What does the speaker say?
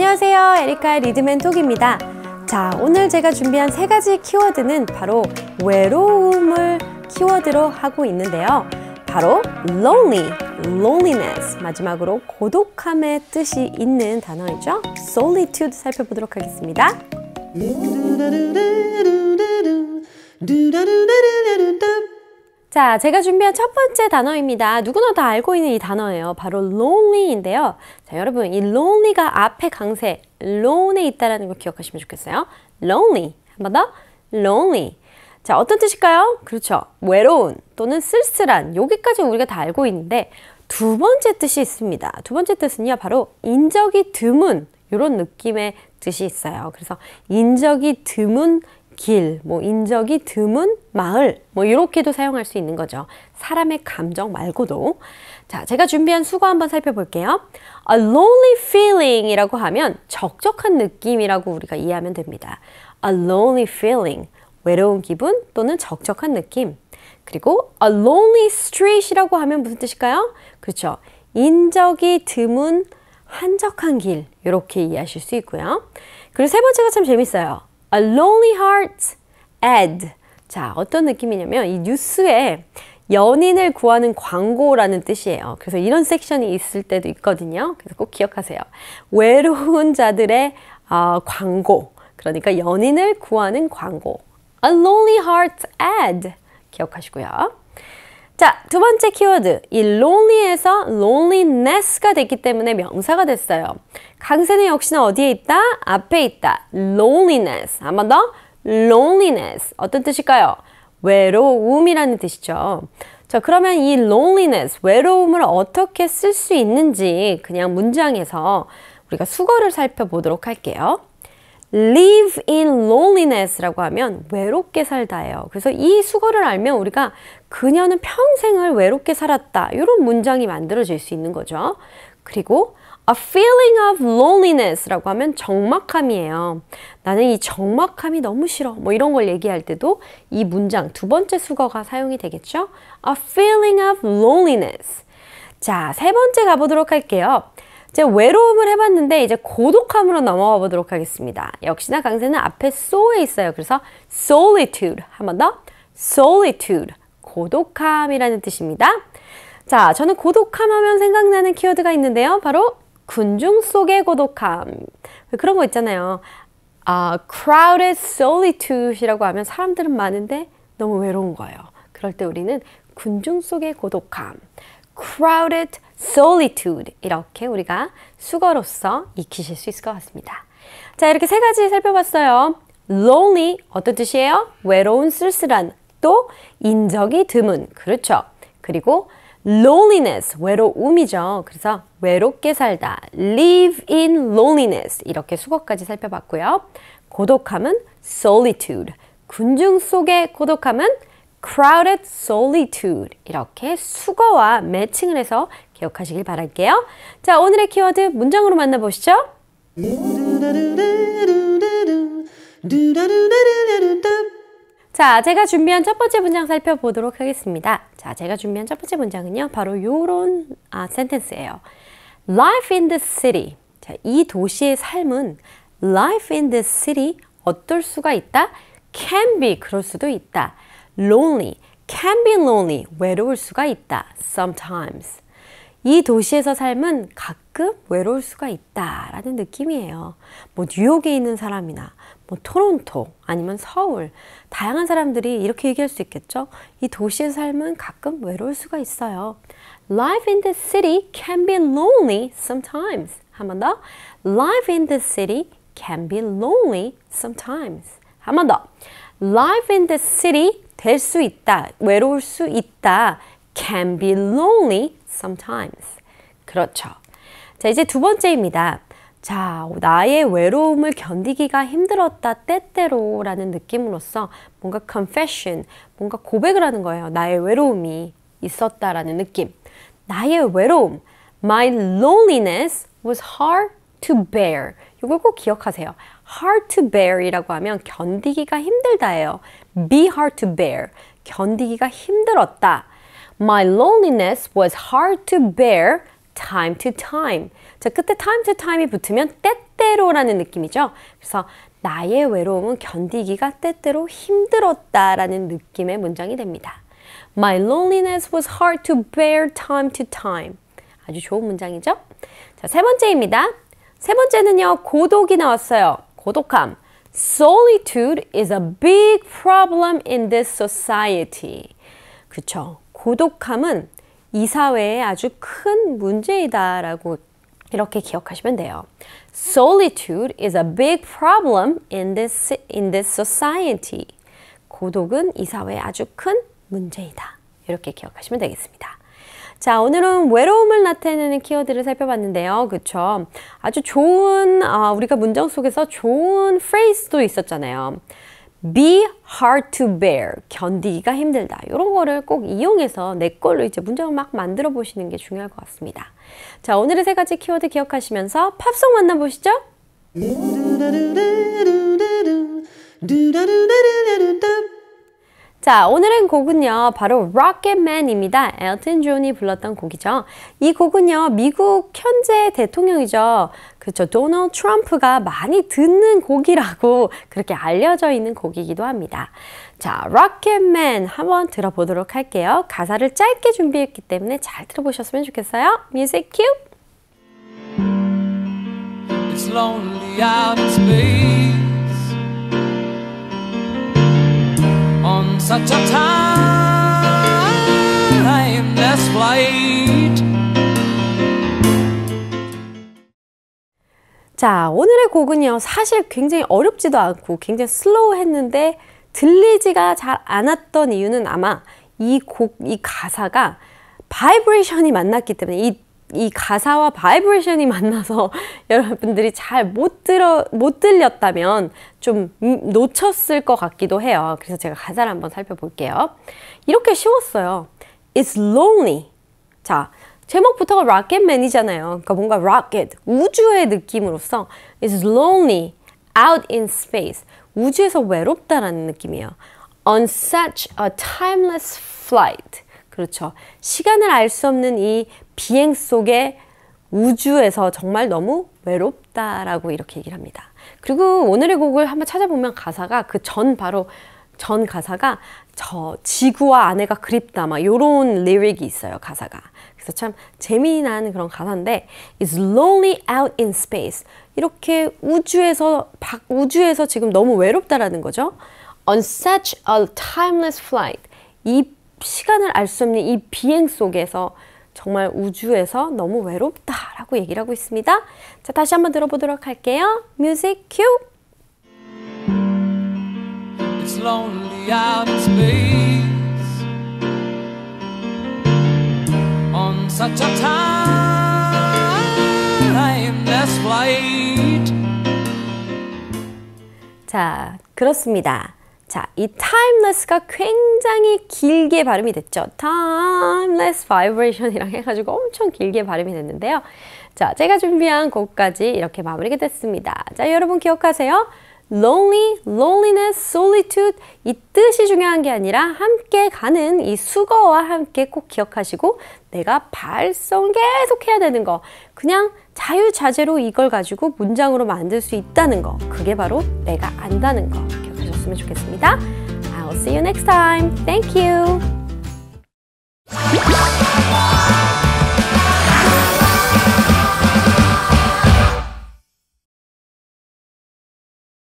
안녕하세요 에리카의 리드맨톡입니다 자 오늘 제가 준비한 세 가지 키워드는 바로 외로움을 키워드로 하고 있는데요 바로 lonely, loneliness 마지막으로 고독함의 뜻이 있는 단어이죠 solitude 살펴보도록 하겠습니다 음. 자, 제가 준비한 첫 번째 단어입니다. 누구나 다 알고 있는 이 단어예요. 바로 lonely인데요. 자, 여러분, 이 lonely가 앞에 강세, lone에 있다라는 걸 기억하시면 좋겠어요. lonely. 한 번 더. lonely. 자, 어떤 뜻일까요? 그렇죠. 외로운 또는 쓸쓸한. 여기까지 우리가 다 알고 있는데 두 번째 뜻이 있습니다. 두 번째 뜻은요, 바로 인적이 드문. 이런 느낌의 뜻이 있어요. 그래서 인적이 드문 길, 뭐 인적이 드문 마을 뭐 이렇게도 사용할 수 있는 거죠. 사람의 감정 말고도 자 제가 준비한 수거 한번 살펴볼게요. A lonely feeling이라고 하면 적적한 느낌이라고 우리가 이해하면 됩니다. A lonely feeling 외로운 기분 또는 적적한 느낌 그리고 a lonely street이라고 하면 무슨 뜻일까요? 그렇죠. 인적이 드문 한적한 길 이렇게 이해하실 수 있고요. 그리고 세 번째가 참 재밌어요. A lonely heart add 자, 어떤 느낌이냐면 이 뉴스에 연인을 구하는 광고라는 뜻이에요. 그래서 이런 섹션이 있을 때도 있거든요. 그래서 꼭 기억하세요. 외로운 자들의 어, 광고. 그러니까 연인을 구하는 광고. A lonely heart ad. 기억하시고요. 자, 두 번째 키워드. 이 lonely에서 loneliness가 됐기 때문에 명사가 됐어요. 강세는 역시나 어디에 있다? 앞에 있다. loneliness. 한번 더. loneliness 어떤 뜻일까요? 외로움이라는 뜻이죠. 자, 그러면 이 loneliness, 외로움을 어떻게 쓸 수 있는지 그냥 문장에서 우리가 수거를 살펴보도록 할게요. live in loneliness라고 하면 외롭게 살다예요. 그래서 이 수거를 알면 우리가 그녀는 평생을 외롭게 살았다. 이런 문장이 만들어질 수 있는 거죠. 그리고 A feeling of loneliness라고 하면 적막함이에요. 나는 이 적막함이 너무 싫어. 뭐 이런 걸 얘기할 때도 이 문장 두 번째 수거가 사용이 되겠죠? A feeling of loneliness. 자, 세 번째 가보도록 할게요. 이제 외로움을 해봤는데 이제 고독함으로 넘어가 보도록 하겠습니다. 역시나 강세는 앞에 so에 있어요. 그래서 solitude 한 번더 solitude 고독함이라는 뜻입니다. 자, 저는 고독함 하면 생각나는 키워드가 있는데요. 바로 군중 속의 고독함. 그런 거 있잖아요. 아, crowded solitude이라고 하면 사람들은 많은데 너무 외로운 거예요. 그럴 때 우리는 군중 속의 고독함. crowded solitude 이렇게 우리가 수거로서 익히실 수 있을 것 같습니다. 자, 이렇게 세 가지 살펴봤어요. lonely 어떤 뜻이에요? 외로운 쓸쓸한 또 인적이 드문 그렇죠. 그리고 loneliness, 외로움이죠. 그래서 외롭게 살다, live in loneliness 이렇게 수거까지 살펴봤고요. 고독함은 solitude, 군중 속의 고독함은 crowded solitude 이렇게 수거와 매칭을 해서 기억하시길 바랄게요. 자, 오늘의 키워드 문장으로 만나보시죠. 자, 제가 준비한 첫 번째 문장 살펴보도록 하겠습니다. 자, 제가 준비한 첫 번째 문장은요. 바로 요런 아, 센텐스예요. Life in the city. 자, 이 도시의 삶은 life in the city 어떨 수가 있다? can be 그럴 수도 있다. lonely can be lonely 외로울 수가 있다. sometimes 이 도시에서 삶은 가끔 외로울 수가 있다라는 느낌이에요. 뭐 뉴욕에 있는 사람이나 뭐 토론토 아니면 서울 다양한 사람들이 이렇게 얘기할 수 있겠죠. 이 도시의 삶은 가끔 외로울 수가 있어요. Life in the city can be lonely sometimes. 한 번 더. Life in the city can be lonely sometimes. 한 번 더. Life in the city 될 수 있다. 외로울 수 있다. can be lonely sometimes. 그렇죠. 자, 이제 두 번째입니다. 자, 나의 외로움을 견디기가 힘들었다, 때때로 라는 느낌으로써 뭔가 confession, 뭔가 고백을 하는 거예요. 나의 외로움이 있었다라는 느낌. 나의 외로움, my loneliness was hard to bear. 이걸 꼭 기억하세요. hard to bear이라고 하면 견디기가 힘들다예요. be hard to bear. 견디기가 힘들었다. My loneliness was hard to bear time to time. 자, 그때 time to time이 붙으면 때때로라는 느낌이죠. 그래서 나의 외로움은 견디기가 때때로 힘들었다라는 느낌의 문장이 됩니다. My loneliness was hard to bear time to time. 아주 좋은 문장이죠? 자, 세 번째입니다. 세 번째는요, 고독이 나왔어요. 고독함. Solitude is a big problem in this society. 그쵸. 고독함은 이사회에 아주 큰 문제이다라고 이렇게 기억하시면 돼요. Solitude is a big problem in this, in this society. 고독은 이 사회의 아주 큰 문제이다. 이렇게 기억하시면 되겠습니다. 자, 오늘은 외로움을 나타내는 키워드를 살펴봤는데요. 그쵸? 아주 좋은, 어, 우리가 문장 속에서 좋은 프레이스도 있었잖아요. be hard to bear, 견디기가 힘들다. 이런 거를 꼭 이용해서 내 걸로 이제 문장을 막 만들어 보시는 게 중요할 것 같습니다. 자, 오늘의 세 가지 키워드 기억하시면서 팝송 만나보시죠. 음. 자, 오늘은 곡은요, 바로 Rocketman입니다. 엘튼 존이 불렀던 곡이죠. 이 곡은요, 미국 현재 대통령이죠. 그쵸, 도널 트럼프가 많이 듣는 곡이라고 그렇게 알려져 있는 곡이기도 합니다. 자, Rocketman 한번 들어보도록 할게요. 가사를 짧게 준비했기 때문에 잘 들어보셨으면 좋겠어요. 뮤직 큐! It's lonely out in space. such a timeless flight. 자, 오늘의 곡은요. 사실 굉장히 어렵지도 않고 굉장히 슬로우했는데 들리지가 잘 않았던 이유는 아마 이 곡, 이 가사가 바이브레이션이 만났기 때문에 이이 가사와 바이브레이션이 만나서 여러분들이 잘 못 들어 못 들렸다면 좀 음, 놓쳤을 것 같기도 해요. 그래서 제가 가사를 한번 살펴볼게요. 이렇게 쉬웠어요. It's lonely. 자, 제목부터가 로켓맨이잖아요. 그러니까 뭔가 로켓, 우주의 느낌으로서 is lonely out in space. 우주에서 외롭다라는 느낌이에요. On such a timeless flight. 그렇죠. 시간을 알 수 없는 이 비행 속에 우주에서 정말 너무 외롭다라고 이렇게 얘기를 합니다. 그리고 오늘의 곡을 한번 찾아보면 가사가 그 전 바로 전 가사가 저 지구와 아내가 그립다 막 요런 리릭이 있어요 가사가 그래서 참 재미난 그런 가사인데 i s lonely out in space 이렇게 우주에서 우주에서 지금 너무 외롭다라는 거죠 On such a timeless flight 이 시간을 알 수 없는 이 비행 속에서 정말 우주에서 너무 외롭다라고 얘기를 하고 있습니다. 자, 다시 한번 들어보도록 할게요. 뮤직 큐. It's lonely out in space on such a t i m e l s flight. 자, 그렇습니다. 자, 이 timeless가 굉장히 길게 발음이 됐죠. timeless vibration이랑 해가지고 엄청 길게 발음이 됐는데요. 자, 제가 준비한 곡까지 이렇게 마무리가 됐습니다. 자, 여러분 기억하세요. lonely, loneliness, solitude 이 뜻이 중요한 게 아니라 함께 가는 이 수거와 함께 꼭 기억하시고 내가 발성 계속 해야 되는 거 그냥 자유자재로 이걸 가지고 문장으로 만들 수 있다는 거 그게 바로 내가 안다는 거 주겠습니다. I'll see you next time. Thank you.